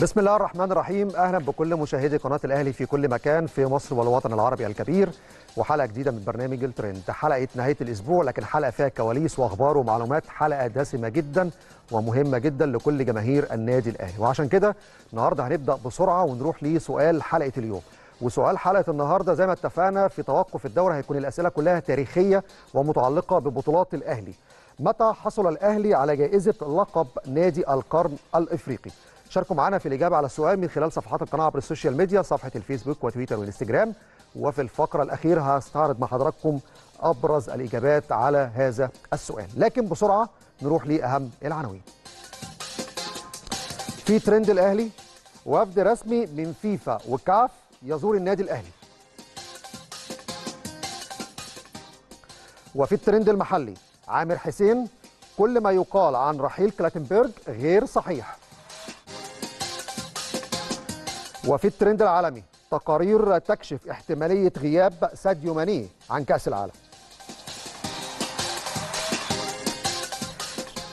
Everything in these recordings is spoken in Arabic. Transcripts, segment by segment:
بسم الله الرحمن الرحيم اهلا بكل مشاهدي قناه الاهلي في كل مكان في مصر والوطن العربي الكبير وحلقه جديده من برنامج الترند حلقه نهايه الاسبوع لكن حلقه فيها كواليس واخبار ومعلومات حلقه دسمه جدا ومهمه جدا لكل جماهير النادي الاهلي وعشان كده النهارده هنبدا بسرعه ونروح لسؤال حلقه اليوم وسؤال حلقه النهارده زي ما اتفقنا في توقف الدوره هيكون الاسئله كلها تاريخيه ومتعلقه ببطولات الاهلي متى حصل الاهلي على جائزه لقب نادي القرن الافريقي شاركوا معنا في الإجابة على السؤال من خلال صفحات القناة عبر السوشيال ميديا صفحة الفيسبوك وتويتر والإنستجرام وفي الفقرة الأخيرة هستعرض مع حضراتكم أبرز الإجابات على هذا السؤال لكن بسرعة نروح لأهم العناوين في ترند الأهلي وفد رسمي من فيفا وكاف يزور النادي الأهلي وفي الترند المحلي عامر حسين كل ما يقال عن رحيل كلاتنبرج غير صحيح وفي الترند العالمي تقارير تكشف احتمالية غياب ساديو ماني عن كأس العالم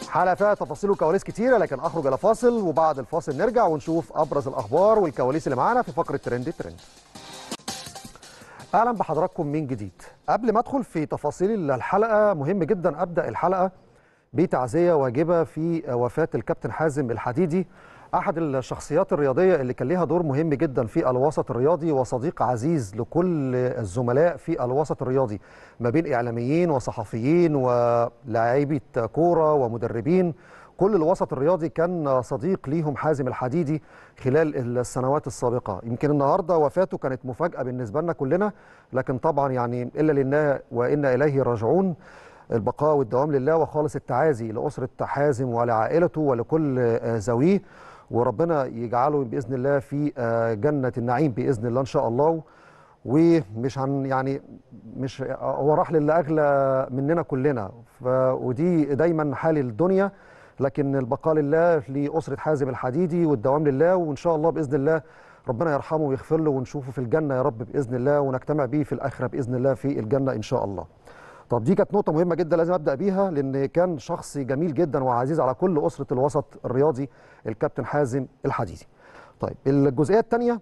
حلقة فيها تفاصيل وكواليس كتيرة لكن أخرج إلى فاصل وبعد الفاصل نرجع ونشوف أبرز الأخبار والكواليس اللي معانا في فقرة ترند ترند أهلا بحضراتكم من جديد قبل ما أدخل في تفاصيل الحلقة مهم جدا أبدأ الحلقة بتعزية واجبة في وفاة الكابتن حازم الحديدي احد الشخصيات الرياضيه اللي كان ليها دور مهم جدا في الوسط الرياضي وصديق عزيز لكل الزملاء في الوسط الرياضي ما بين اعلاميين وصحفيين ولاعيبه كوره ومدربين كل الوسط الرياضي كان صديق ليهم حازم الحديدي خلال السنوات السابقة يمكن النهاردة وفاته كانت مفاجأة بالنسبة لنا كلنا لكن طبعا يعني إلا لله وإنا إليه راجعون البقاء والدوام لله وخالص التعازي لأسرة حازم ولعائلته ولكل زويه وربنا يجعله باذن الله في آه، جنه النعيم باذن الله ان شاء الله ومش عن يعني مش هو راح للي اغلى مننا كلنا ف ودي دايما حال الدنيا لكن البقاء لله لاسره حازم الحديدي والدوام لله وان شاء الله باذن الله ربنا يرحمه ويغفر له ونشوفه في الجنه يا رب باذن الله ونجتمع به في الاخره باذن الله في الجنه ان شاء الله طب دي كانت نقطة مهمة جدا لازم أبدأ بيها لأن كان شخص جميل جدا وعزيز على كل أسرة الوسط الرياضي الكابتن حازم الحديدي. طيب الجزئية الثانية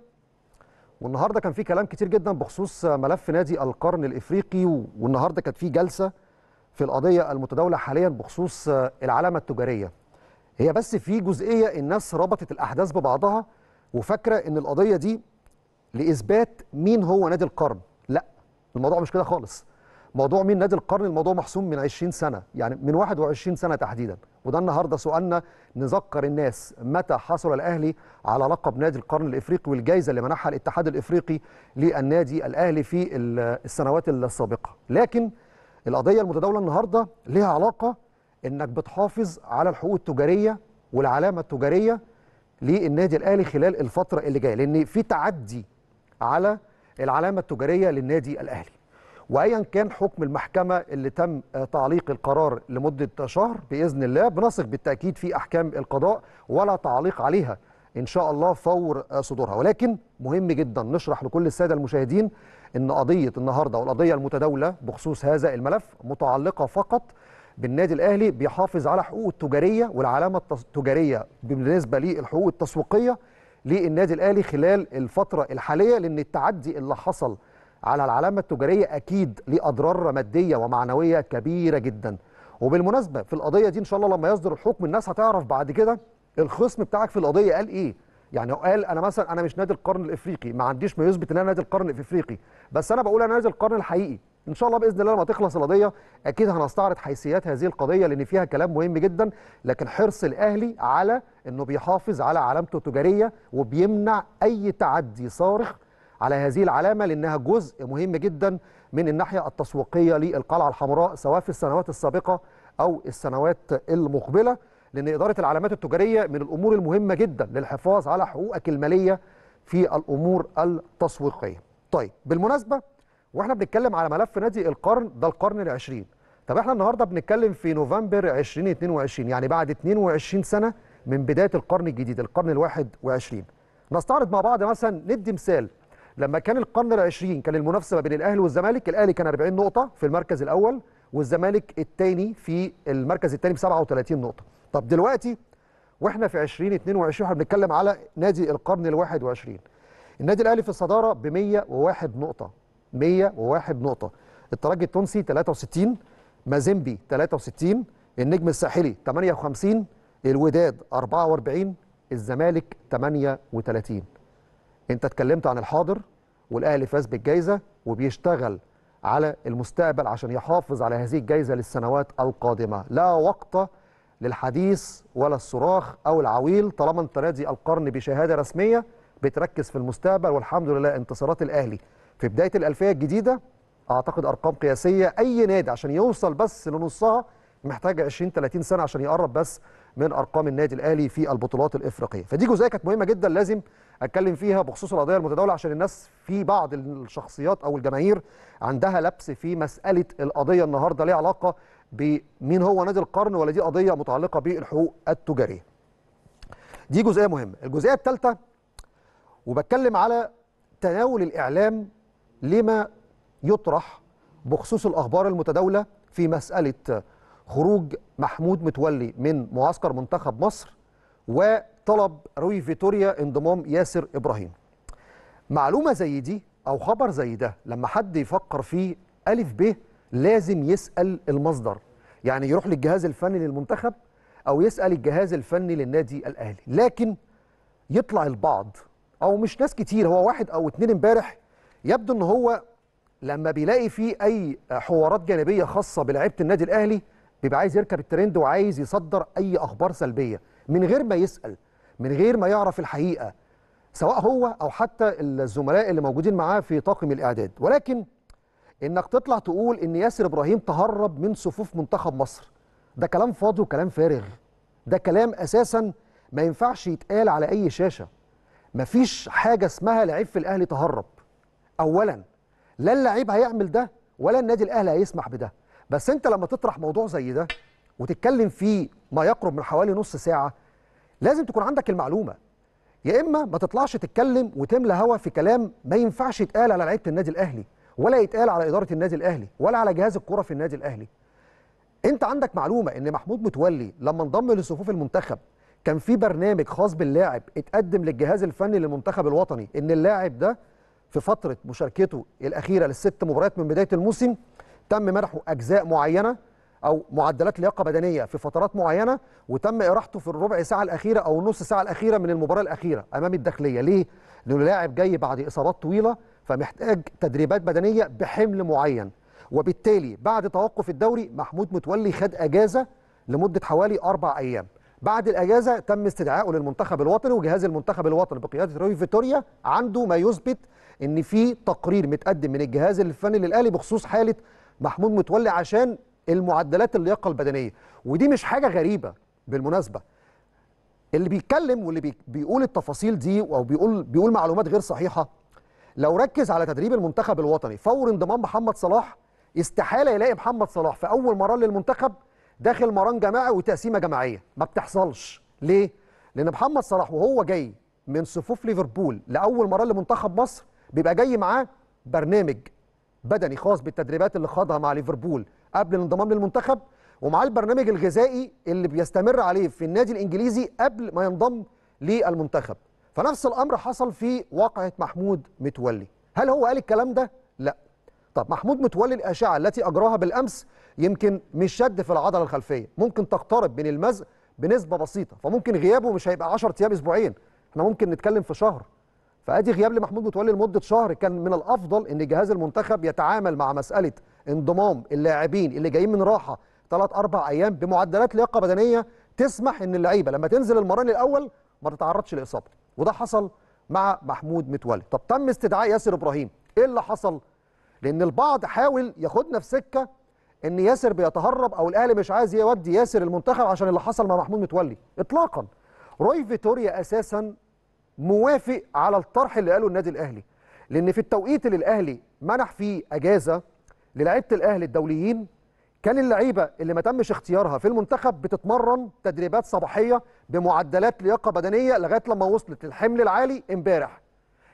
والنهارده كان في كلام كتير جدا بخصوص ملف نادي القرن الإفريقي والنهارده كانت في جلسة في القضية المتداولة حاليا بخصوص العلامة التجارية. هي بس في جزئية الناس ربطت الأحداث ببعضها وفاكرة إن القضية دي لإثبات مين هو نادي القرن. لا الموضوع مش كده خالص. موضوع مين نادي القرن الموضوع محسوم من 20 سنه يعني من 21 سنه تحديدا وده النهارده سؤالنا نذكر الناس متى حصل الاهلي على لقب نادي القرن الافريقي والجائزه اللي منحها الاتحاد الافريقي للنادي الاهلي في السنوات السابقه لكن القضيه المتداوله النهارده ليها علاقه انك بتحافظ على الحقوق التجاريه والعلامه التجاريه للنادي الاهلي خلال الفتره اللي جايه لان في تعدي على العلامه التجاريه للنادي الاهلي وايا كان حكم المحكمه اللي تم تعليق القرار لمده شهر باذن الله بنثق بالتاكيد في احكام القضاء ولا تعليق عليها ان شاء الله فور صدورها ولكن مهم جدا نشرح لكل الساده المشاهدين ان قضيه النهارده والقضيه المتداوله بخصوص هذا الملف متعلقه فقط بالنادي الاهلي بيحافظ على حقوقه التجاريه والعلامه التجاريه بالنسبه للحقوق التسويقيه للنادي الاهلي خلال الفتره الحاليه لان التعدي اللي حصل على العلامة التجارية أكيد لاضرار مادية ومعنوية كبيرة جدا وبالمناسبة في القضية دي إن شاء الله لما يصدر الحكم الناس هتعرف بعد كده الخصم بتاعك في القضية قال إيه يعني قال أنا مثلا أنا مش نادي القرن الإفريقي ما عنديش ما يثبت إن أنا نادي القرن الإفريقي بس أنا بقول أنا نادي القرن الحقيقي ان شاء الله باذن الله لما تخلص القضيه اكيد هنستعرض حيثيات هذه القضيه لان فيها كلام مهم جدا لكن حرص الاهلي على انه بيحافظ على علامته التجاريه وبيمنع اي تعدي صارخ على هذه العلامة لأنها جزء مهم جدا من الناحية التسويقية للقلعة الحمراء سواء في السنوات السابقة أو السنوات المقبلة لأن إدارة العلامات التجارية من الأمور المهمة جدا للحفاظ على حقوقك المالية في الأمور التسويقية طيب بالمناسبة واحنا بنتكلم على ملف نادي القرن ده القرن العشرين طب احنا النهارده بنتكلم في نوفمبر 2022 يعني بعد 22 سنه من بدايه القرن الجديد القرن ال 21 نستعرض مع بعض مثلا ندي مثال لما كان القرن العشرين كان المنافسه ما بين الاهلي والزمالك الاهلي كان 40 نقطه في المركز الاول والزمالك الثاني في المركز الثاني ب 37 نقطه طب دلوقتي واحنا في 2022 احنا بنتكلم على نادي القرن ال 21 النادي الاهلي في الصداره ب 101 نقطه 101 نقطه الترجي التونسي 63 مازيمبي 63 النجم الساحلي 58 الوداد 44 الزمالك 38 انت اتكلمت عن الحاضر والاهلي فاز بالجائزه وبيشتغل على المستقبل عشان يحافظ على هذه الجائزه للسنوات القادمه لا وقت للحديث ولا الصراخ او العويل طالما انت نادي القرن بشهاده رسميه بتركز في المستقبل والحمد لله انتصارات الاهلي في بدايه الالفيه الجديده اعتقد ارقام قياسيه اي نادي عشان يوصل بس لنصها محتاج 20 30 سنه عشان يقرب بس من ارقام النادي الاهلي في البطولات الافريقيه فدي جزئيه كانت مهمه جدا لازم اتكلم فيها بخصوص القضيه المتداوله عشان الناس في بعض الشخصيات او الجماهير عندها لبس في مساله القضيه النهارده ليها علاقه بمين هو نادي القرن ولا دي قضيه متعلقه بالحقوق التجاريه. دي جزئيه مهمه، الجزئيه الثالثه وبتكلم على تناول الاعلام لما يطرح بخصوص الاخبار المتداوله في مساله خروج محمود متولي من معسكر منتخب مصر و طلب روي فيتوريا انضمام ياسر ابراهيم معلومه زي دي او خبر زي ده لما حد يفكر فيه الف ب لازم يسال المصدر يعني يروح للجهاز الفني للمنتخب او يسال الجهاز الفني للنادي الاهلي لكن يطلع البعض او مش ناس كتير هو واحد او اتنين امبارح يبدو ان هو لما بيلاقي فيه اي حوارات جانبيه خاصه بلعيبه النادي الاهلي بيبقى عايز يركب الترند وعايز يصدر اي اخبار سلبيه من غير ما يسال من غير ما يعرف الحقيقه سواء هو او حتى الزملاء اللي موجودين معاه في طاقم الاعداد ولكن انك تطلع تقول ان ياسر ابراهيم تهرب من صفوف منتخب مصر ده كلام فاضي وكلام فارغ ده كلام اساسا ما ينفعش يتقال على اي شاشه مفيش حاجه اسمها لعيب في الاهلي تهرب اولا لا اللعيب هيعمل ده ولا النادي الاهلي هيسمح بده بس انت لما تطرح موضوع زي ده وتتكلم فيه ما يقرب من حوالي نص ساعه لازم تكون عندك المعلومه يا اما ما تطلعش تتكلم وتملى هوا في كلام ما ينفعش يتقال على لعيبه النادي الاهلي ولا يتقال على اداره النادي الاهلي ولا على جهاز الكره في النادي الاهلي انت عندك معلومه ان محمود متولي لما انضم لصفوف المنتخب كان في برنامج خاص باللاعب اتقدم للجهاز الفني للمنتخب الوطني ان اللاعب ده في فتره مشاركته الاخيره للست مباريات من بدايه الموسم تم منحه اجزاء معينه او معدلات لياقه بدنيه في فترات معينه وتم اراحته في الربع ساعه الاخيره او النص ساعه الاخيره من المباراه الاخيره امام الداخليه ليه لانه لاعب جاي بعد اصابات طويله فمحتاج تدريبات بدنيه بحمل معين وبالتالي بعد توقف الدوري محمود متولي خد اجازه لمده حوالي اربع ايام بعد الاجازه تم استدعائه للمنتخب الوطني وجهاز المنتخب الوطني بقياده روي فيتوريا عنده ما يثبت ان في تقرير متقدم من الجهاز الفني للاهلي بخصوص حاله محمود متولي عشان المعدلات اللياقه البدنيه ودي مش حاجه غريبه بالمناسبه اللي بيتكلم واللي بيقول التفاصيل دي او بيقول بيقول معلومات غير صحيحه لو ركز على تدريب المنتخب الوطني فور انضمام محمد صلاح استحاله يلاقي محمد صلاح في اول مران للمنتخب داخل مران جماعي وتقسيمه جماعيه ما بتحصلش ليه لان محمد صلاح وهو جاي من صفوف ليفربول لاول مران لمنتخب مصر بيبقى جاي معاه برنامج بدني خاص بالتدريبات اللي خاضها مع ليفربول قبل الانضمام للمنتخب ومعاه البرنامج الغذائي اللي بيستمر عليه في النادي الانجليزي قبل ما ينضم للمنتخب فنفس الامر حصل في واقعه محمود متولي هل هو قال الكلام ده لا طب محمود متولي الاشعه التي اجراها بالامس يمكن مش شد في العضله الخلفيه ممكن تقترب من المزق بنسبه بسيطه فممكن غيابه مش هيبقى 10 ايام اسبوعين احنا ممكن نتكلم في شهر فادي غياب لمحمود متولي لمده شهر كان من الافضل ان جهاز المنتخب يتعامل مع مساله انضمام اللاعبين اللي جايين من راحه ثلاث اربع ايام بمعدلات لياقه بدنيه تسمح ان اللعيبه لما تنزل المران الاول ما تتعرضش لاصابه وده حصل مع محمود متولي طب تم استدعاء ياسر ابراهيم ايه اللي حصل لان البعض حاول ياخدنا في سكه ان ياسر بيتهرب او الاهلي مش عايز يودي ياسر المنتخب عشان اللي حصل مع محمود متولي اطلاقا روي فيتوريا اساسا موافق على الطرح اللي قاله النادي الاهلي لان في التوقيت اللي الاهلي منح فيه اجازه للعيبه الاهلي الدوليين كان اللعيبه اللي ما تمش اختيارها في المنتخب بتتمرن تدريبات صباحيه بمعدلات لياقه بدنيه لغايه لما وصلت للحمل العالي امبارح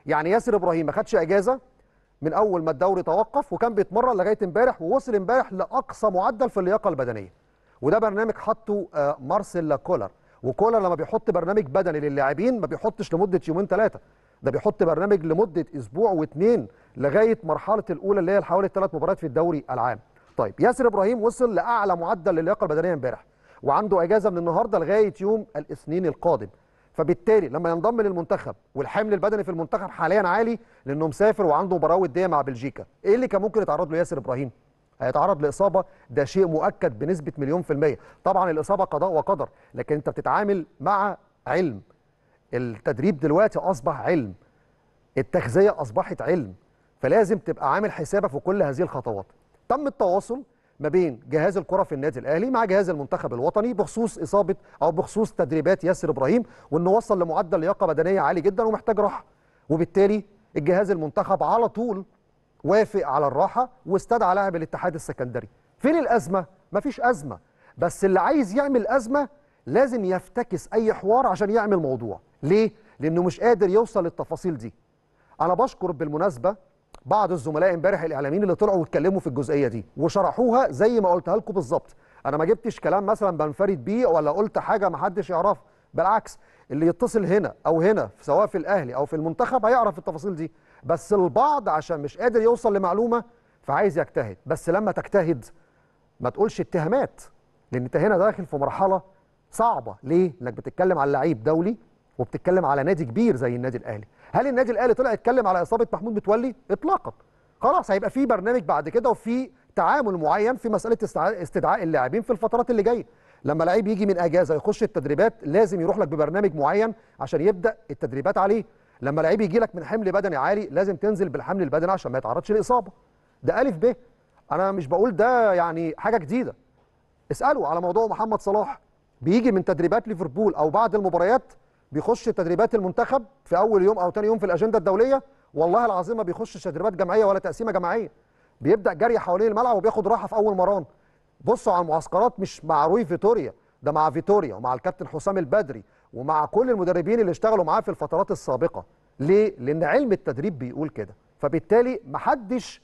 يعني ياسر ابراهيم ما خدش اجازه من اول ما الدوري توقف وكان بيتمرن لغايه امبارح ووصل امبارح لاقصى معدل في اللياقه البدنيه وده برنامج حطه آه، مارسيل كولر وكولر لما بيحط برنامج بدني للاعبين ما بيحطش لمده يومين ثلاثه ده بيحط برنامج لمده اسبوع واثنين لغايه مرحله الاولى اللي هي حوالي ثلاث مباريات في الدوري العام. طيب ياسر ابراهيم وصل لاعلى معدل للياقه البدنيه امبارح وعنده اجازه من النهارده لغايه يوم الاثنين القادم. فبالتالي لما ينضم للمنتخب والحمل البدني في المنتخب حاليا عالي لانه مسافر وعنده مباراه وديه مع بلجيكا، ايه اللي كان ممكن يتعرض له ياسر ابراهيم؟ هيتعرض لاصابه ده شيء مؤكد بنسبه مليون في الميه، طبعا الاصابه قضاء وقدر، لكن انت بتتعامل مع علم التدريب دلوقتي اصبح علم التغذيه اصبحت علم فلازم تبقى عامل حسابك في كل هذه الخطوات تم التواصل ما بين جهاز الكره في النادي الاهلي مع جهاز المنتخب الوطني بخصوص اصابه او بخصوص تدريبات ياسر ابراهيم وانه وصل لمعدل لياقه بدنيه عالي جدا ومحتاج راحه وبالتالي الجهاز المنتخب على طول وافق على الراحه واستدعى لاعب الاتحاد السكندري فين الازمه مفيش ازمه بس اللي عايز يعمل ازمه لازم يفتكس اي حوار عشان يعمل موضوع ليه؟ لأنه مش قادر يوصل للتفاصيل دي أنا بشكر بالمناسبة بعض الزملاء امبارح الإعلاميين اللي طلعوا واتكلموا في الجزئية دي وشرحوها زي ما قلتها لكم بالظبط أنا ما جبتش كلام مثلا بنفرد بيه ولا قلت حاجة ما حدش يعرفها بالعكس اللي يتصل هنا أو هنا سواء في الأهلي أو في المنتخب هيعرف التفاصيل دي بس البعض عشان مش قادر يوصل لمعلومة فعايز يجتهد بس لما تجتهد ما تقولش اتهامات لأن أنت هنا داخل في مرحلة صعبه ليه؟ لانك بتتكلم على لعيب دولي وبتتكلم على نادي كبير زي النادي الاهلي هل النادي الاهلي طلع يتكلم على اصابه محمود متولي اطلاقا خلاص هيبقى في برنامج بعد كده وفي تعامل معين في مساله استدعاء اللاعبين في الفترات اللي جايه لما لعيب يجي من اجازه يخش التدريبات لازم يروح لك ببرنامج معين عشان يبدا التدريبات عليه لما لعيب يجي لك من حمل بدني عالي لازم تنزل بالحمل البدني عشان ما يتعرضش لاصابه ده الف ب انا مش بقول ده يعني حاجه جديده اسالوا على موضوع محمد صلاح بيجي من تدريبات ليفربول او بعد المباريات بيخش تدريبات المنتخب في اول يوم او ثاني يوم في الاجنده الدوليه والله العظيم ما بيخشش تدريبات جماعيه ولا تقسيمه جماعيه بيبدا جري حوالين الملعب وبياخد راحه في اول مران بصوا على المعسكرات مش مع روي فيتوريا ده مع فيتوريا ومع الكابتن حسام البدري ومع كل المدربين اللي اشتغلوا معاه في الفترات السابقه ليه لان علم التدريب بيقول كده فبالتالي محدش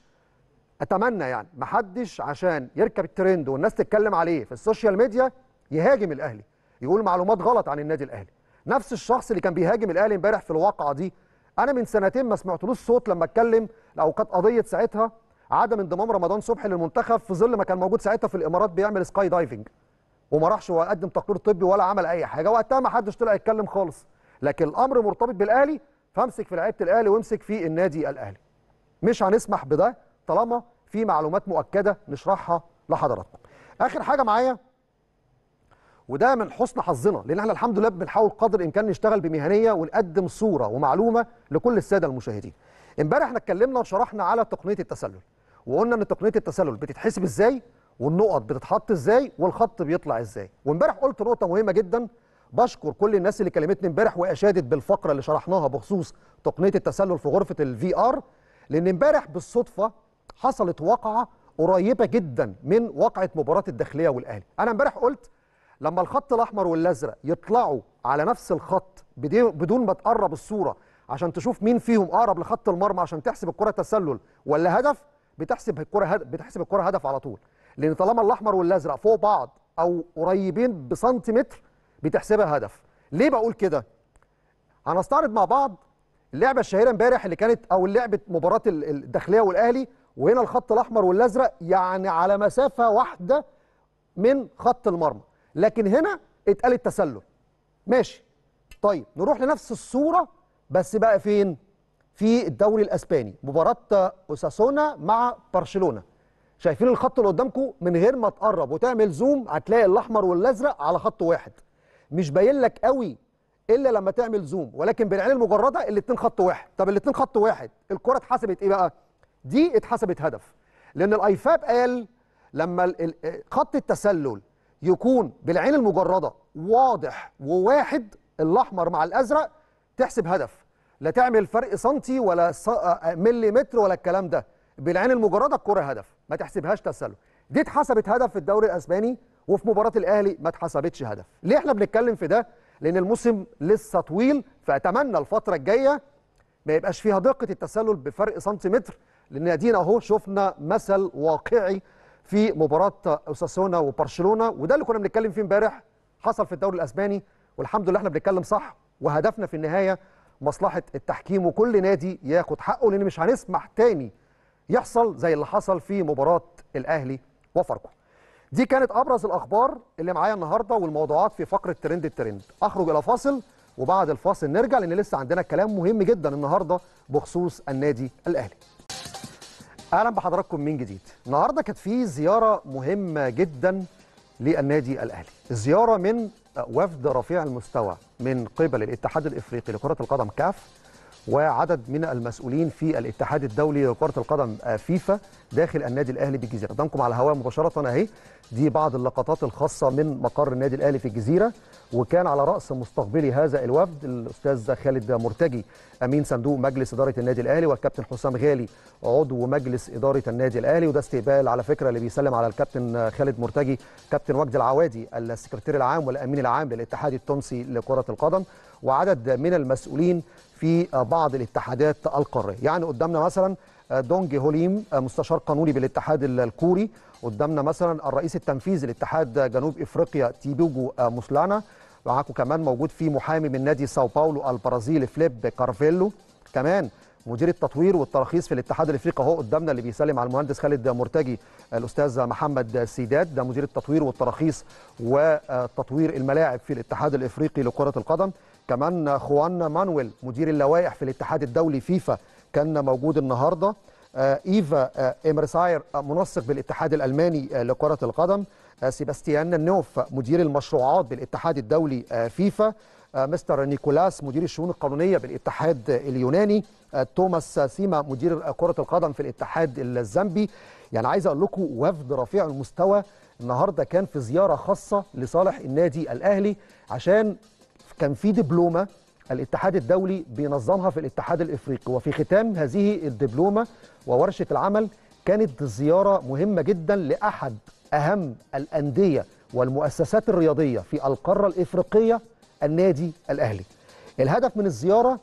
اتمنى يعني محدش عشان يركب الترند والناس تتكلم عليه في السوشيال ميديا يهاجم الاهلي يقول معلومات غلط عن النادي الاهلي نفس الشخص اللي كان بيهاجم الاهلي امبارح في الواقعه دي انا من سنتين ما سمعتلوش صوت لما اتكلم او كانت قضيه ساعتها عدم انضمام رمضان صبحي للمنتخب في ظل ما كان موجود ساعتها في الامارات بيعمل سكاي دايفنج وما راحش وقدم تقرير طبي ولا عمل اي حاجه وقتها ما حدش طلع يتكلم خالص لكن الامر مرتبط بالاهلي فامسك في لعيبه الاهلي وامسك في النادي الاهلي مش هنسمح بده طالما في معلومات مؤكده نشرحها لحضراتكم اخر حاجه معايا وده من حسن حظنا لان احنا الحمد لله بنحاول قدر الامكان نشتغل بمهنيه ونقدم صوره ومعلومه لكل الساده المشاهدين امبارح احنا اتكلمنا وشرحنا على تقنيه التسلل وقلنا ان تقنيه التسلل بتتحسب ازاي والنقط بتتحط ازاي والخط بيطلع ازاي وامبارح قلت نقطه مهمه جدا بشكر كل الناس اللي كلمتني امبارح واشادت بالفقره اللي شرحناها بخصوص تقنيه التسلل في غرفه الفي ار لان امبارح بالصدفه حصلت واقعه قريبه جدا من واقعه مباراه الداخليه والاهلي انا امبارح قلت لما الخط الاحمر والازرق يطلعوا على نفس الخط بدون ما تقرب الصوره عشان تشوف مين فيهم اقرب لخط المرمى عشان تحسب الكره تسلل ولا هدف بتحسب الكره هدف بتحسب الكره هدف على طول لان طالما الاحمر والازرق فوق بعض او قريبين بسنتيمتر بتحسبها هدف ليه بقول كده هنستعرض مع بعض اللعبه الشهيره امبارح اللي كانت او لعبه مباراه الداخليه والاهلي وهنا الخط الاحمر والازرق يعني على مسافه واحده من خط المرمى لكن هنا اتقال التسلل ماشي طيب نروح لنفس الصوره بس بقى فين في الدوري الاسباني مباراه اوساسونا مع برشلونه شايفين الخط اللي قدامكم من غير ما تقرب وتعمل زوم هتلاقي الاحمر والازرق على خط واحد مش باين لك قوي الا لما تعمل زوم ولكن بالعين المجرده الاثنين خط واحد طب الاثنين خط واحد الكره اتحسبت ايه بقى دي اتحسبت هدف لان الايفاب قال لما خط التسلل يكون بالعين المجرده واضح وواحد الاحمر مع الازرق تحسب هدف لا تعمل فرق سنتي ولا آه، آه، مليمتر ولا الكلام ده بالعين المجرده الكره هدف ما تحسبهاش تسلل دي اتحسبت هدف في الدوري الاسباني وفي مباراه الاهلي ما اتحسبتش هدف ليه احنا بنتكلم في ده لان الموسم لسه طويل فاتمنى الفتره الجايه ما يبقاش فيها دقه التسلل بفرق سنتيمتر لان ادينا اهو شفنا مثل واقعي في مباراه اوساسونا وبرشلونه وده اللي كنا بنتكلم فيه امبارح حصل في الدوري الاسباني والحمد لله احنا بنتكلم صح وهدفنا في النهايه مصلحه التحكيم وكل نادي ياخد حقه لان مش هنسمح تاني يحصل زي اللي حصل في مباراه الاهلي وفاركو دي كانت ابرز الاخبار اللي معايا النهارده والموضوعات في فقره ترند الترند اخرج الى فاصل وبعد الفاصل نرجع لان لسه عندنا كلام مهم جدا النهارده بخصوص النادي الاهلي اهلا بحضراتكم من جديد النهارده كانت في زياره مهمه جدا للنادي الاهلي زياره من وفد رفيع المستوى من قبل الاتحاد الافريقي لكره القدم كاف وعدد من المسؤولين في الاتحاد الدولي لكرة القدم آه، فيفا داخل النادي الأهلي بالجزيرة قدامكم على الهواء مباشرة أهي دي بعض اللقطات الخاصة من مقر النادي الأهلي في الجزيرة وكان على رأس مستقبلي هذا الوفد الأستاذ خالد مرتجي أمين صندوق مجلس إدارة النادي الأهلي والكابتن حسام غالي عضو مجلس إدارة النادي الأهلي وده استقبال على فكرة اللي بيسلم على الكابتن خالد مرتجي كابتن وجد العوادي السكرتير العام والأمين العام للاتحاد التونسي لكرة القدم وعدد من المسؤولين في بعض الاتحادات القاريه يعني قدامنا مثلا آه، دونج هوليم آه، مستشار قانوني بالاتحاد الكوري قدامنا مثلا الرئيس التنفيذي لاتحاد جنوب افريقيا تيبوجو آه، موسلانا معاكم كمان موجود في محامي من نادي ساو باولو البرازيلي فليب كارفيلو كمان مدير التطوير والتراخيص في الاتحاد الافريقي اهو قدامنا اللي بيسلم على المهندس خالد مرتجي الاستاذ محمد سيدات ده مدير التطوير والتراخيص وتطوير الملاعب في الاتحاد الافريقي لكره القدم كمان خوان مانويل مدير اللوائح في الاتحاد الدولي فيفا كان موجود النهارده آه، ايفا آه، امرساير آه، منسق بالاتحاد الالماني لكره القدم سيباستيان نوف مدير المشروعات بالاتحاد الدولي فيفا مستر نيكولاس مدير الشؤون القانونيه بالاتحاد اليوناني توماس سيما مدير كره القدم في الاتحاد الزامبي يعني عايز اقول لكم وفد رفيع المستوى النهارده كان في زياره خاصه لصالح النادي الاهلي عشان كان في دبلومه الاتحاد الدولي بينظمها في الاتحاد الافريقي وفي ختام هذه الدبلومه وورشه العمل كانت زياره مهمه جدا لاحد اهم الانديه والمؤسسات الرياضيه في القاره الافريقيه النادي الاهلي. الهدف من الزياره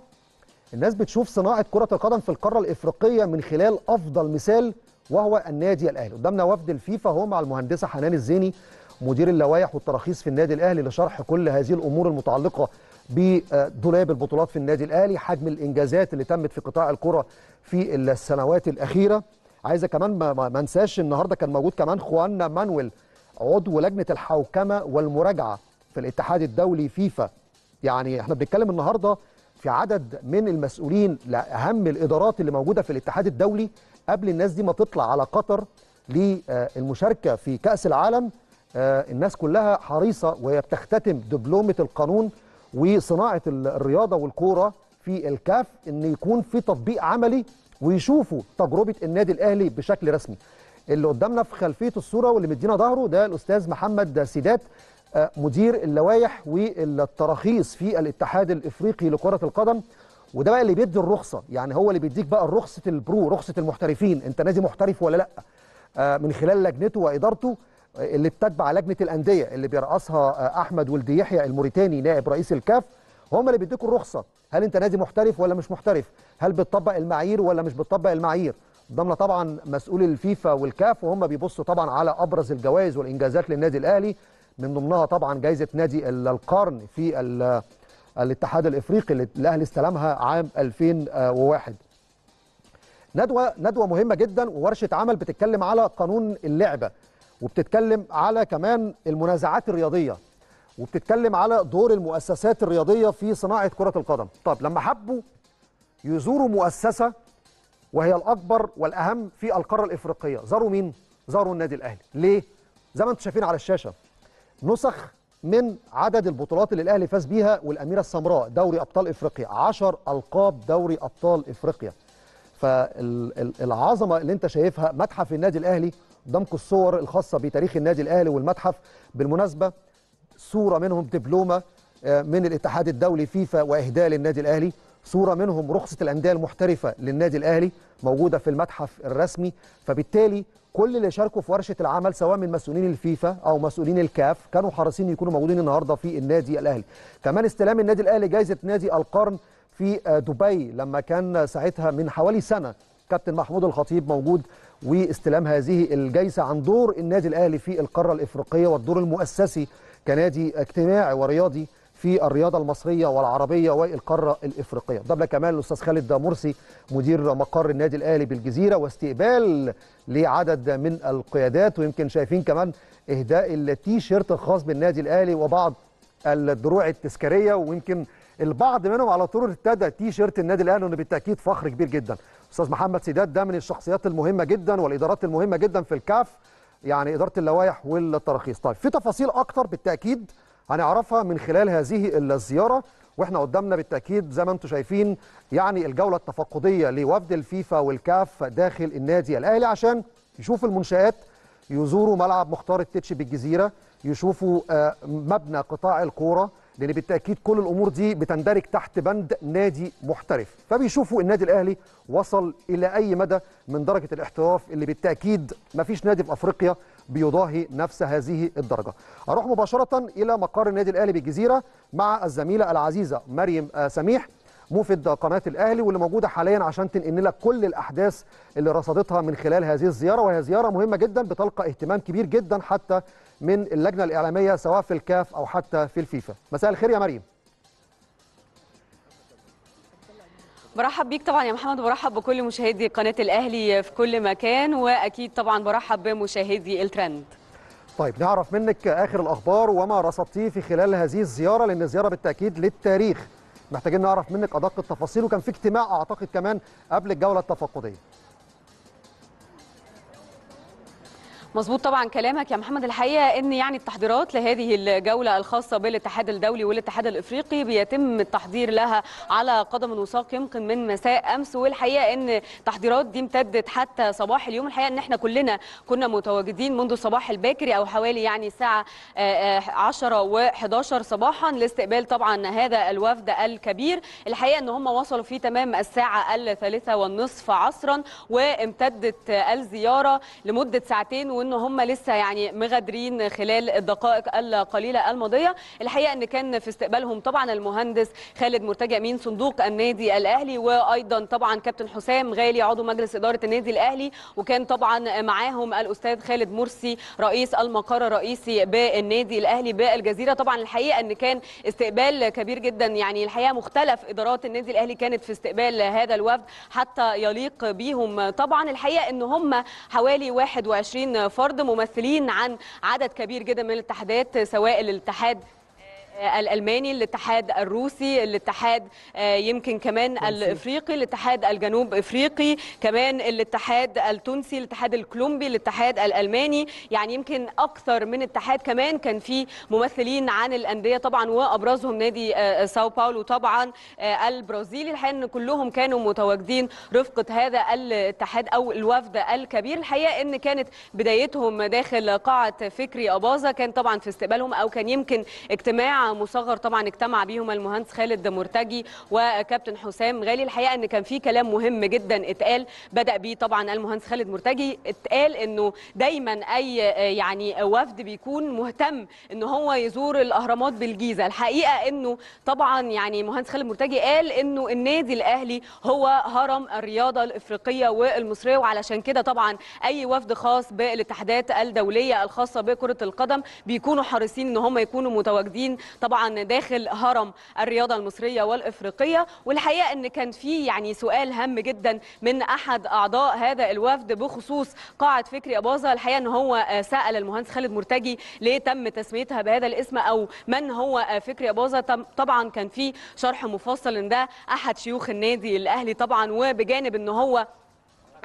الناس بتشوف صناعه كره القدم في القاره الافريقيه من خلال افضل مثال وهو النادي الاهلي قدامنا وفد الفيفا هو مع المهندسه حنان الزيني مدير اللوائح والتراخيص في النادي الاهلي لشرح كل هذه الامور المتعلقه بدولاب البطولات في النادي الاهلي حجم الانجازات اللي تمت في قطاع الكره في السنوات الاخيره عايزه كمان ما انساش النهارده كان موجود كمان خوانا مانويل عضو لجنه الحوكمه والمراجعه في الاتحاد الدولي فيفا يعني احنا بنتكلم النهارده في عدد من المسؤولين لاهم الادارات اللي موجوده في الاتحاد الدولي قبل الناس دي ما تطلع على قطر للمشاركه في كاس العالم آه، الناس كلها حريصة وهي بتختتم دبلومة القانون وصناعة الرياضة والكورة في الكاف ان يكون في تطبيق عملي ويشوفوا تجربة النادي الأهلي بشكل رسمي اللي قدامنا في خلفية الصورة واللي مدينا ظهره ده الأستاذ محمد سيدات آه، مدير اللوائح والتراخيص في الاتحاد الإفريقي لكرة القدم وده بقى اللي بيدي الرخصة يعني هو اللي بيديك بقى رخصة البرو رخصة المحترفين انت نادي محترف ولا لأ آه، من خلال لجنته وإدارته اللي بتتبع لجنه الانديه اللي بيرأسها آه، احمد ولد يحيى الموريتاني نائب رئيس الكاف هم اللي بيديكوا الرخصه هل انت نادي محترف ولا مش محترف هل بتطبق المعايير ولا مش بتطبق المعايير ضمن طبعا مسؤول الفيفا والكاف وهم بيبصوا طبعا على ابرز الجوائز والانجازات للنادي الاهلي من ضمنها طبعا جائزه نادي القرن في الاتحاد الافريقي اللي الاهلي استلمها عام 2001 ندوه ندوه مهمه جدا وورشه عمل بتتكلم على قانون اللعبه وبتتكلم على كمان المنازعات الرياضيه وبتتكلم على دور المؤسسات الرياضيه في صناعه كره القدم طب لما حبوا يزوروا مؤسسه وهي الاكبر والاهم في القاره الافريقيه زاروا مين زاروا النادي الاهلي ليه زي ما انتم شايفين على الشاشه نسخ من عدد البطولات اللي الاهلي فاز بيها والاميره السمراء دوري ابطال افريقيا 10 القاب دوري ابطال افريقيا فالعظمه اللي انت شايفها متحف النادي الاهلي قدامكم الصور الخاصه بتاريخ النادي الاهلي والمتحف بالمناسبه صوره منهم دبلومه آه، من الاتحاد الدولي فيفا واهداء للنادي الاهلي صوره منهم رخصه الانديه المحترفه للنادي الاهلي موجوده في المتحف الرسمي فبالتالي كل اللي شاركوا في ورشه العمل سواء من مسؤولين الفيفا او مسؤولين الكاف كانوا حريصين يكونوا موجودين النهارده في النادي الاهلي كمان استلام النادي الاهلي جائزه نادي القرن في آه، دبي لما كان ساعتها من حوالي سنه كابتن محمود الخطيب موجود واستلام هذه الجائزة عن دور النادي الأهلي في القارة الإفريقية والدور المؤسسي كنادي اجتماعي ورياضي في الرياضة المصرية والعربية والقارة الإفريقية ضبل كمان الأستاذ خالد مرسي مدير مقر النادي الأهلي بالجزيرة واستقبال لعدد من القيادات ويمكن شايفين كمان إهداء التيشيرت الخاص بالنادي الأهلي وبعض الدروع التذكارية ويمكن البعض منهم على طول ارتدى تيشيرت النادي الأهلي وده بالتأكيد فخر كبير جدا استاذ محمد سيدات ده من الشخصيات المهمه جدا والادارات المهمه جدا في الكاف يعني اداره اللوائح والتراخيص طيب في تفاصيل اكتر بالتاكيد هنعرفها من خلال هذه الزياره واحنا قدامنا بالتاكيد زي ما انتم شايفين يعني الجوله التفقديه لوفد الفيفا والكاف داخل النادي الاهلي عشان يشوفوا المنشات يزوروا ملعب مختار التتش بالجزيره يشوفوا آه، مبنى قطاع الكوره لان بالتاكيد كل الامور دي بتندرج تحت بند نادي محترف فبيشوفوا النادي الاهلي وصل الى اي مدى من درجه الاحتراف اللي بالتاكيد ما فيش نادي في افريقيا بيضاهي نفس هذه الدرجه اروح مباشره الى مقر النادي الاهلي بالجزيره مع الزميله العزيزه مريم آه، سميح موفد قناه الاهلي واللي موجوده حاليا عشان تنقل لك كل الاحداث اللي رصدتها من خلال هذه الزياره وهي زياره مهمه جدا بتلقى اهتمام كبير جدا حتى من اللجنه الاعلاميه سواء في الكاف او حتى في الفيفا مساء الخير يا مريم برحب بيك طبعا يا محمد وبرحب بكل مشاهدي قناه الاهلي في كل مكان واكيد طبعا برحب بمشاهدي الترند طيب نعرف منك اخر الاخبار وما رصدتيه في خلال هذه الزياره لان الزياره بالتاكيد للتاريخ محتاجين نعرف منك ادق التفاصيل وكان في اجتماع اعتقد كمان قبل الجوله التفقديه مظبوط طبعا كلامك يا محمد الحقيقه ان يعني التحضيرات لهذه الجوله الخاصه بالاتحاد الدولي والاتحاد الافريقي بيتم التحضير لها على قدم وساق يمكن من مساء امس والحقيقه ان التحضيرات دي امتدت حتى صباح اليوم الحقيقه ان احنا كلنا كنا متواجدين منذ الصباح الباكري او حوالي يعني الساعه 10 آه، آه، و11 صباحا لاستقبال طبعا هذا الوفد الكبير الحقيقه ان هم وصلوا في تمام الساعه الثالثه والنصف عصرا وامتدت الزياره لمده ساعتين و وان هم لسه يعني مغادرين خلال الدقائق القليله الماضيه الحقيقه ان كان في استقبالهم طبعا المهندس خالد مرتجى من صندوق النادي الاهلي وايضا طبعا كابتن حسام غالي عضو مجلس اداره النادي الاهلي وكان طبعا معاهم الاستاذ خالد مرسي رئيس المقر الرئيسي بالنادي الاهلي بالجزيره طبعا الحقيقه ان كان استقبال كبير جدا يعني الحقيقه مختلف ادارات النادي الاهلي كانت في استقبال هذا الوفد حتى يليق بيهم طبعا الحقيقه ان هم حوالي 21 فرض ممثلين عن عدد كبير جدا من الاتحادات سواء الاتحاد الالماني الاتحاد الروسي الاتحاد آه، يمكن كمان الافريقي الاتحاد الجنوب افريقي كمان الاتحاد التونسي الاتحاد الكولومبي الاتحاد الالماني يعني يمكن اكثر من اتحاد كمان كان في ممثلين عن الانديه طبعا وابرزهم نادي آه، آه، ساو باولو طبعا البرازيلي الحقيقه ان كلهم كانوا متواجدين رفقه هذا الاتحاد او الوفد الكبير الحقيقه ان كانت بدايتهم داخل قاعه فكري اباظه كان طبعا في استقبالهم او كان يمكن اجتماع مصغر طبعا اجتمع بيهم المهندس خالد مرتجي وكابتن حسام غالي الحقيقه ان كان في كلام مهم جدا اتقال بدا بيه طبعا المهندس خالد مرتجي اتقال انه دايما اي يعني وفد بيكون مهتم ان هو يزور الاهرامات بالجيزه الحقيقه انه طبعا يعني مهندس خالد مرتجي قال انه النادي الاهلي هو هرم الرياضه الافريقيه والمصريه وعلشان كده طبعا اي وفد خاص بالاتحادات الدوليه الخاصه بكره القدم بيكونوا حريصين ان هم يكونوا متواجدين طبعا داخل هرم الرياضه المصريه والافريقيه والحقيقه ان كان في يعني سؤال هام جدا من احد اعضاء هذا الوفد بخصوص قاعه فكري اباظه الحقيقه ان هو سال المهندس خالد مرتجي ليه تم تسميتها بهذا الاسم او من هو فكري اباظه طبعا كان في شرح مفصل ان ده احد شيوخ النادي الاهلي طبعا وبجانب ان هو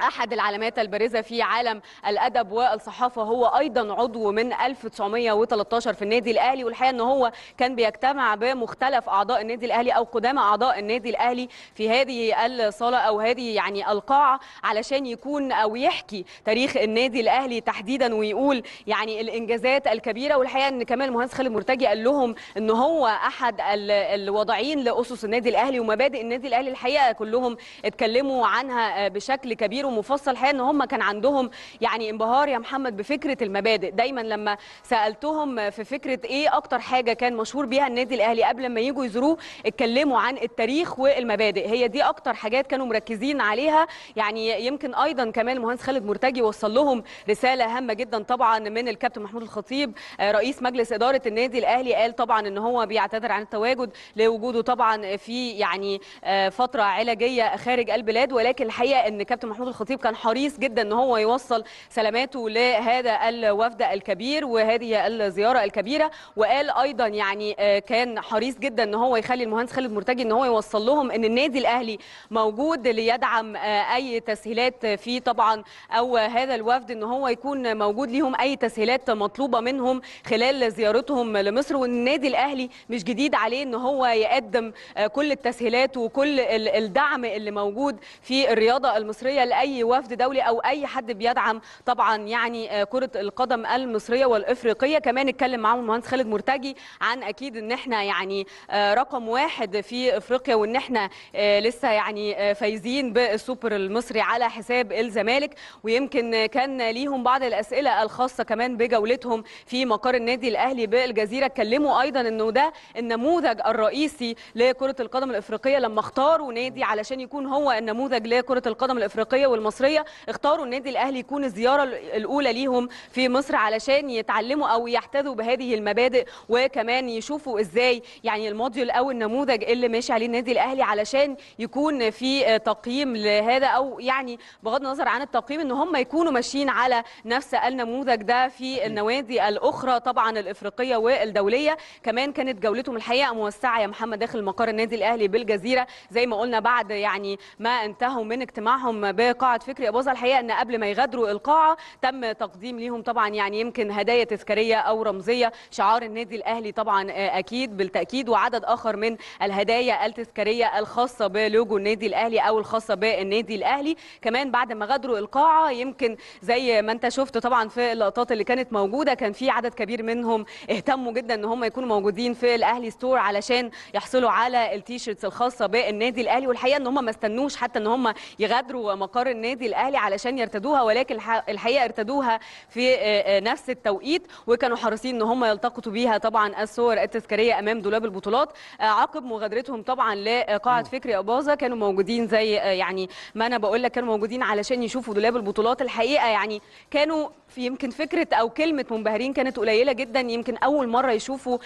أحد العلامات البارزة في عالم الأدب والصحافة هو أيضا عضو من 1913 في النادي الأهلي والحقيقة أنه هو كان بيجتمع بمختلف أعضاء النادي الأهلي أو قدامى أعضاء النادي الأهلي في هذه الصالة أو هذه يعني القاعة علشان يكون أو يحكي تاريخ النادي الأهلي تحديدا ويقول يعني الإنجازات الكبيرة والحقيقة أن كمان المهندس خالد مرتجي قال لهم أن هو أحد الوضعين لأسس النادي الأهلي ومبادئ النادي الأهلي الحقيقة كلهم اتكلموا عنها بشكل كبير مفصل الحقيقه ان هم كان عندهم يعني انبهار يا محمد بفكره المبادئ دايما لما سالتهم في فكره ايه اكتر حاجه كان مشهور بيها النادي الاهلي قبل ما يجوا يزوروه اتكلموا عن التاريخ والمبادئ هي دي اكتر حاجات كانوا مركزين عليها يعني يمكن ايضا كمان المهندس خالد مرتجي وصل لهم رساله هامه جدا طبعا من الكابتن محمود الخطيب آه، رئيس مجلس اداره النادي الاهلي قال طبعا ان هو بيعتذر عن التواجد لوجوده طبعا في يعني آه، فتره علاجيه خارج البلاد ولكن الحقيقه ان كابتن محمود الخطيب كان حريص جدا ان هو يوصل سلاماته لهذا الوفد الكبير وهذه الزياره الكبيره وقال ايضا يعني آه، كان حريص جدا ان هو يخلي المهندس خالد مرتجي ان هو يوصل لهم ان النادي الاهلي موجود ليدعم آه، اي تسهيلات فيه طبعا او هذا الوفد ان هو يكون موجود ليهم اي تسهيلات مطلوبه منهم خلال زيارتهم لمصر وان النادي الاهلي مش جديد عليه ان هو يقدم آه، كل التسهيلات وكل الدعم اللي موجود في الرياضه المصريه لاي اي وفد دولي او اي حد بيدعم طبعا يعني آه، كره القدم المصريه والافريقيه كمان اتكلم معاهم المهندس خالد مرتجي عن اكيد ان احنا يعني آه، رقم واحد في افريقيا وان احنا آه، لسه يعني فايزين بالسوبر المصري على حساب الزمالك ويمكن كان ليهم بعض الاسئله الخاصه كمان بجولتهم في مقر النادي الاهلي بالجزيره اتكلموا ايضا انه ده النموذج الرئيسي لكره القدم الافريقيه لما اختاروا نادي علشان يكون هو النموذج لكره القدم الافريقيه المصرية اختاروا النادي الاهلي يكون الزياره الاولى ليهم في مصر علشان يتعلموا او يحتذوا بهذه المبادئ وكمان يشوفوا ازاي يعني الموديل او النموذج اللي ماشي عليه النادي الاهلي علشان يكون في تقييم لهذا او يعني بغض النظر عن التقييم ان هم يكونوا ماشيين على نفس النموذج ده في النوادي الاخرى طبعا الافريقيه والدوليه كمان كانت جولتهم الحقيقه موسعه يا محمد داخل مقر النادي الاهلي بالجزيره زي ما قلنا بعد يعني ما انتهوا من اجتماعهم بقاعه قاعة فكري أبوظة الحقيقة أن قبل ما يغادروا القاعة تم تقديم ليهم طبعا يعني يمكن هدايا تذكارية أو رمزية شعار النادي الأهلي طبعا آه، أكيد بالتأكيد وعدد آخر من الهدايا التذكارية الخاصة بلوجو النادي الأهلي أو الخاصة بالنادي الأهلي كمان بعد ما غادروا القاعة يمكن زي ما أنت شفت طبعا في اللقطات اللي كانت موجودة كان في عدد كبير منهم اهتموا جدا أن هم يكونوا موجودين في الأهلي ستور علشان يحصلوا على التيشيرتس الخاصة بالنادي الأهلي والحقيقة أن هم ما استنوش حتى أن هم يغادروا مقر النادي الاهلي علشان يرتدوها ولكن الحقيقه ارتدوها في آه، آه، نفس التوقيت وكانوا حريصين ان هم يلتقطوا بيها طبعا الصور التذكاريه امام دولاب البطولات آه، عقب مغادرتهم طبعا لقاعه فكري اباظه كانوا موجودين زي يعني ما انا بقول لك كانوا موجودين علشان يشوفوا دولاب البطولات الحقيقه يعني كانوا يمكن فكره او كلمه منبهرين كانت قليله جدا يمكن اول مره يشوفوا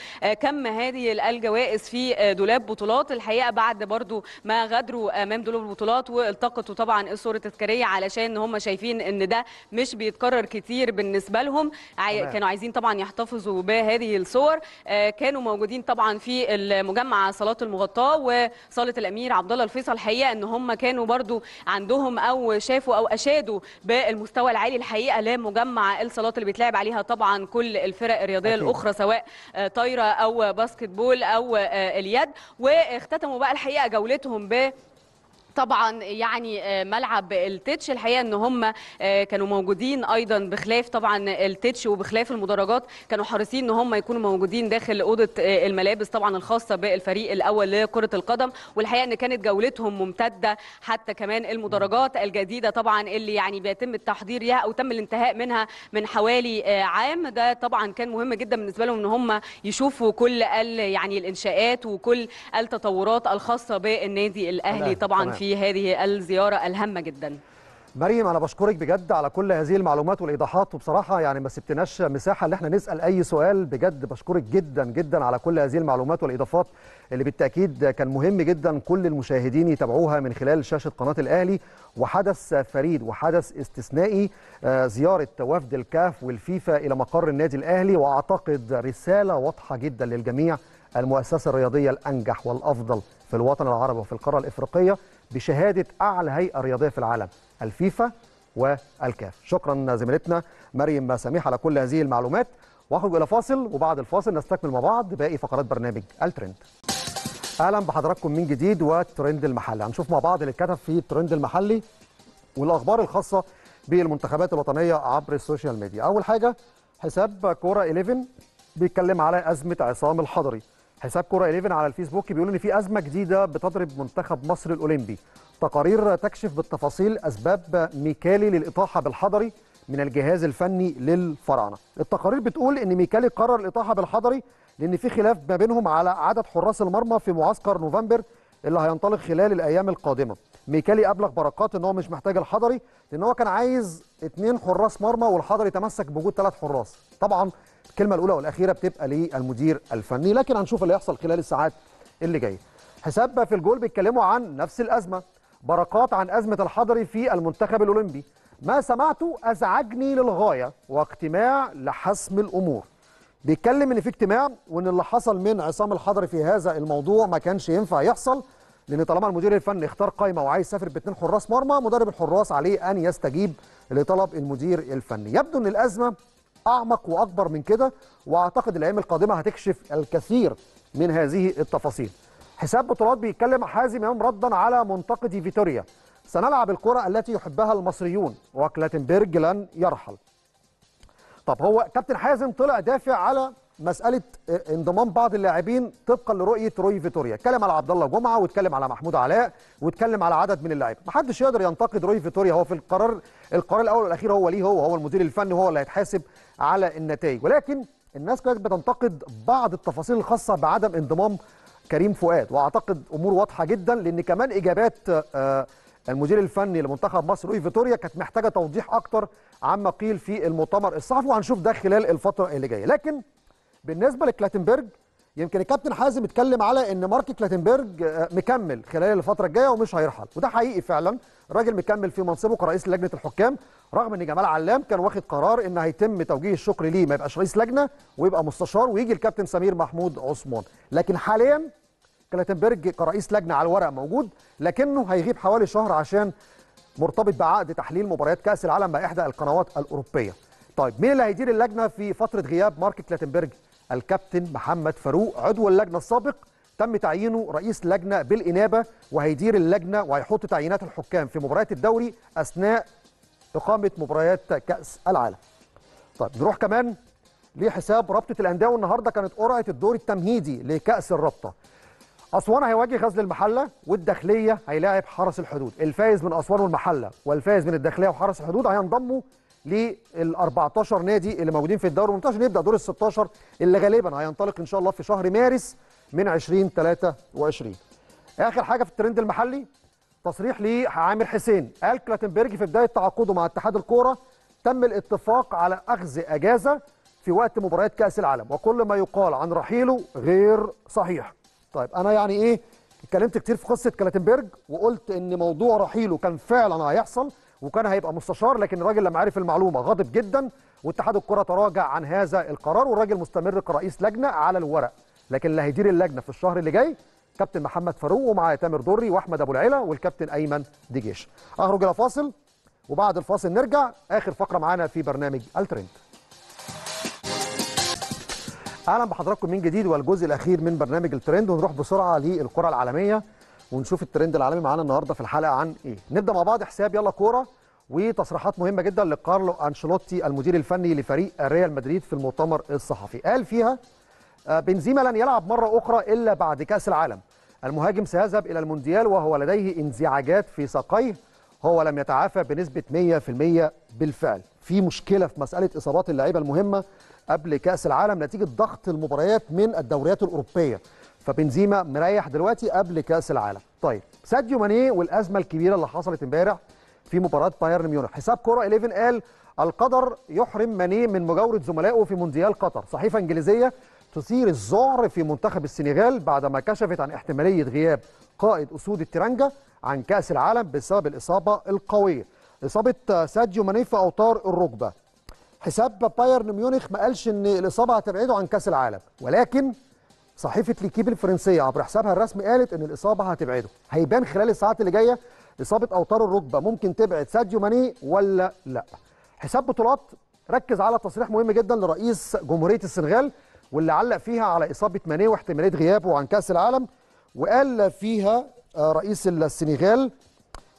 كم هذه الجوائز في دولاب بطولات الحقيقه بعد برضو ما غادروا امام دولاب البطولات والتقطوا طبعا الصوره التذكاريه علشان هم شايفين ان ده مش بيتكرر كتير بالنسبه لهم كانوا عايزين طبعا يحتفظوا بهذه الصور آه، كانوا موجودين طبعا في المجمع صلاه المغطاه وصاله الامير عبد الله الفيصل الحقيقه ان هم كانوا برضو عندهم او شافوا او اشادوا بالمستوى العالي الحقيقه لمجمع الصالات اللي بيتلعب عليها طبعا كل الفرق الرياضيه أكيد. الاخرى سواء آه، طايره او باسكت بول او آه، اليد واختتموا بقى الحقيقه جولتهم ب طبعا يعني آه، ملعب التتش الحقيقه ان هم آه، كانوا موجودين ايضا بخلاف طبعا التتش وبخلاف المدرجات كانوا حريصين ان هم يكونوا موجودين داخل اوضه آه، الملابس طبعا الخاصه بالفريق الاول لكره القدم والحقيقه ان كانت جولتهم ممتده حتى كمان المدرجات الجديده طبعا اللي يعني بيتم التحضير ليها او تم الانتهاء منها من حوالي عام ده طبعا كان مهم جدا بالنسبه لهم ان هم يشوفوا كل يعني الانشاءات وكل التطورات الخاصه بالنادي الاهلي طبعا في هذه الزياره الهامه جدا مريم انا بشكرك بجد على كل هذه المعلومات والايضاحات وبصراحه يعني ما سبتناش مساحه ان احنا نسال اي سؤال بجد بشكرك جدا جدا على كل هذه المعلومات والاضافات اللي بالتاكيد كان مهم جدا كل المشاهدين يتابعوها من خلال شاشه قناه الاهلي وحدث فريد وحدث استثنائي آه، زياره وفد الكاف والفيفا الى مقر النادي الاهلي واعتقد رساله واضحه جدا للجميع المؤسسه الرياضيه الانجح والافضل في الوطن العربي وفي القاره الافريقيه بشهاده اعلى هيئه رياضيه في العالم الفيفا والكاف شكرا زميلتنا مريم سميح على كل هذه المعلومات واخرج الى فاصل وبعد الفاصل نستكمل مع بعض باقي فقرات برنامج الترند اهلا بحضراتكم من جديد والترند المحلي هنشوف مع بعض اللي اتكتب في الترند المحلي والاخبار الخاصه بالمنتخبات الوطنيه عبر السوشيال ميديا اول حاجه حساب كوره 11 بيتكلم على ازمه عصام الحضري حساب كوره 11 على الفيسبوك بيقول ان في ازمه جديده بتضرب منتخب مصر الاولمبي تقارير تكشف بالتفاصيل اسباب ميكالي للاطاحه بالحضري من الجهاز الفني للفراعنه التقارير بتقول ان ميكالي قرر الاطاحه بالحضري لان في خلاف ما بينهم على عدد حراس المرمى في معسكر نوفمبر اللي هينطلق خلال الايام القادمه ميكالي ابلغ بركات ان هو مش محتاج الحضري لان هو كان عايز اثنين حراس مرمى والحضري تمسك بوجود ثلاث حراس طبعا الكلمه الاولى والاخيره بتبقى للمدير الفني لكن هنشوف اللي يحصل خلال الساعات اللي جايه حساب في الجول بيتكلموا عن نفس الازمه بركات عن ازمه الحضري في المنتخب الاولمبي ما سمعته ازعجني للغايه واجتماع لحسم الامور بيتكلم ان في اجتماع وان اللي حصل من عصام الحضري في هذا الموضوع ما كانش ينفع يحصل لان طالما المدير الفني اختار قائمه وعايز يسافر باثنين حراس مرمى مدرب الحراس عليه ان يستجيب لطلب المدير الفني يبدو ان الازمه اعمق واكبر من كده واعتقد الايام القادمه هتكشف الكثير من هذه التفاصيل حساب بطولات بيتكلم حازم امام ردا على منتقدي فيتوريا سنلعب الكره التي يحبها المصريون وكلاتنبرج لن يرحل طب هو كابتن حازم طلع دافع على مساله آه، انضمام بعض اللاعبين طبقا لرؤيه روي فيتوريا اتكلم على عبد الله جمعه واتكلم على محمود علاء واتكلم على عدد من اللاعبين، محدش يقدر ينتقد روي فيتوريا هو في القرار القرار الاول والاخير هو ليه هو هو المدير الفني وهو اللي هيتحاسب على النتائج ولكن الناس كانت بتنتقد بعض التفاصيل الخاصه بعدم انضمام كريم فؤاد واعتقد امور واضحه جدا لان كمان اجابات آه، المدير الفني لمنتخب مصر لوي فيتوريا كانت محتاجه توضيح اكتر عما قيل في المؤتمر الصحفي وهنشوف ده خلال الفتره اللي جايه لكن بالنسبه لكلاتنبرج يمكن الكابتن حازم اتكلم على ان مارك كلاتنبرج آه، مكمل خلال الفتره الجايه ومش هيرحل وده حقيقي فعلا الراجل مكمل في منصبه كرئيس لجنه الحكام رغم ان جمال علام كان واخد قرار ان هيتم توجيه الشكر ليه ما يبقاش رئيس لجنه ويبقى مستشار ويجي الكابتن سمير محمود عثمان لكن حاليا كلاتنبرج كرئيس لجنه على الورق موجود لكنه هيغيب حوالي شهر عشان مرتبط بعقد تحليل مباريات كاس العالم باحدى القنوات الاوروبيه طيب مين اللي هيدير اللجنه في فتره غياب مارك كلاتنبرج الكابتن محمد فاروق عضو اللجنه السابق تم تعيينه رئيس لجنه بالانابه وهيدير اللجنه وهيحط تعيينات الحكام في مباريات الدوري اثناء إقامة مباريات كأس العالم طيب نروح كمان لحساب رابطة الأندية والنهاردة كانت قرعة الدور التمهيدي لكأس الرابطة أسوان هيواجه غزل المحلة والداخلية هيلاعب حرس الحدود الفايز من أسوان والمحلة والفايز من الداخلية وحرس الحدود هينضموا لل 14 نادي اللي موجودين في الدوري الممتاز نبدا دور ال 16 اللي غالبا هينطلق ان شاء الله في شهر مارس من 2023 اخر حاجه في الترند المحلي تصريح لعامر حسين قال كلاتنبرج في بدايه تعاقده مع اتحاد الكوره تم الاتفاق على اخذ اجازه في وقت مباريات كاس العالم وكل ما يقال عن رحيله غير صحيح طيب انا يعني ايه اتكلمت كتير في قصه كلاتنبرج وقلت ان موضوع رحيله كان فعلا هيحصل وكان هيبقى مستشار لكن الراجل لما عرف المعلومه غضب جدا واتحاد الكره تراجع عن هذا القرار والراجل مستمر كرئيس لجنه على الورق لكن اللي هيدير اللجنه في الشهر اللي جاي كابتن محمد فاروق ومعايا تامر دري واحمد ابو العلا والكابتن ايمن دجيش اخرج الى فاصل وبعد الفاصل نرجع اخر فقره معانا في برنامج الترند اهلا بحضراتكم من جديد والجزء الاخير من برنامج الترند ونروح بسرعه للكره العالميه ونشوف الترند العالمي معانا النهارده في الحلقه عن ايه نبدا مع بعض حساب يلا كوره وتصريحات مهمه جدا لكارلو انشيلوتي المدير الفني لفريق ريال مدريد في المؤتمر الصحفي قال فيها آه، بنزيما لن يلعب مره اخرى الا بعد كاس العالم المهاجم سيذهب إلى المونديال وهو لديه انزعاجات في ساقيه هو لم يتعافى بنسبة 100% بالفعل في مشكلة في مسألة إصابات اللعيبة المهمة قبل كأس العالم نتيجة ضغط المباريات من الدوريات الأوروبية فبنزيما مريح دلوقتي قبل كأس العالم طيب ساديو ماني والأزمة الكبيرة اللي حصلت امبارح في مباراة بايرن ميونخ حساب كورة 11 قال القدر يحرم ماني من مجاورة زملائه في مونديال قطر صحيفة إنجليزية تثير الذعر في منتخب السنغال بعدما كشفت عن احتمالية غياب قائد أسود الترنجة عن كأس العالم بسبب الإصابة القوية إصابة ساديو ماني في أوتار الركبة حساب بايرن ميونخ ما قالش إن الإصابة هتبعده عن كأس العالم ولكن صحيفة ليكيب الفرنسية عبر حسابها الرسمي قالت إن الإصابة هتبعده هيبان خلال الساعات اللي جاية إصابة أوتار الركبة ممكن تبعد ساديو ماني ولا لا حساب بطولات ركز على تصريح مهم جدا لرئيس جمهورية السنغال واللي علق فيها على إصابة ماني واحتمالية غيابه عن كأس العالم وقال فيها آه، رئيس السنغال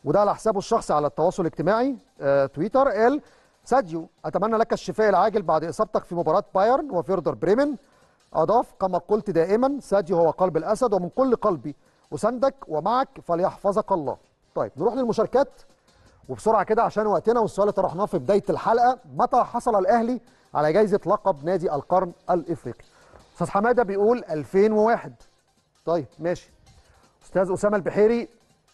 وده على حسابه الشخصي على التواصل الاجتماعي آه، تويتر قال ساديو أتمنى لك الشفاء العاجل بعد إصابتك في مباراة بايرن وفيردر بريمن أضاف كما قلت دائما ساديو هو قلب الأسد ومن كل قلبي أساندك ومعك فليحفظك الله طيب نروح للمشاركات وبسرعة كده عشان وقتنا والسؤال اللي طرحناه في بداية الحلقة متى حصل الأهلي على جايزه لقب نادي القرن الافريقي استاذ حماده بيقول 2001 طيب ماشي استاذ اسامه البحيري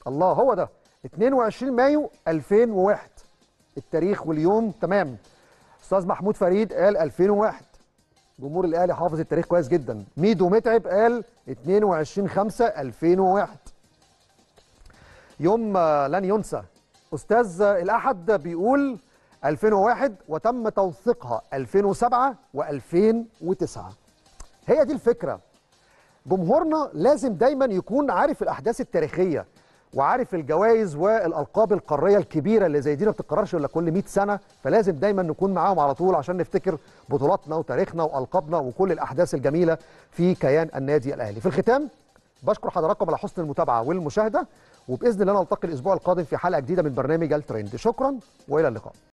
الله هو ده 22 مايو 2001 التاريخ واليوم تمام استاذ محمود فريد قال 2001 جمهور الاهلي حافظ التاريخ كويس جدا ميدو متعب قال 22 5 2001 يوم لن ينسى استاذ الاحد بيقول 2001 وتم توثيقها 2007 و2009 هي دي الفكرة جمهورنا لازم دايما يكون عارف الأحداث التاريخية وعارف الجوائز والألقاب القارية الكبيرة اللي زي دي ما بتتكررش إلا كل 100 سنة فلازم دايما نكون معاهم على طول عشان نفتكر بطولاتنا وتاريخنا وألقابنا وكل الأحداث الجميلة في كيان النادي الأهلي في الختام بشكر حضراتكم على حسن المتابعة والمشاهدة وبإذن الله نلتقي الأسبوع القادم في حلقة جديدة من برنامج الترند شكرا وإلى اللقاء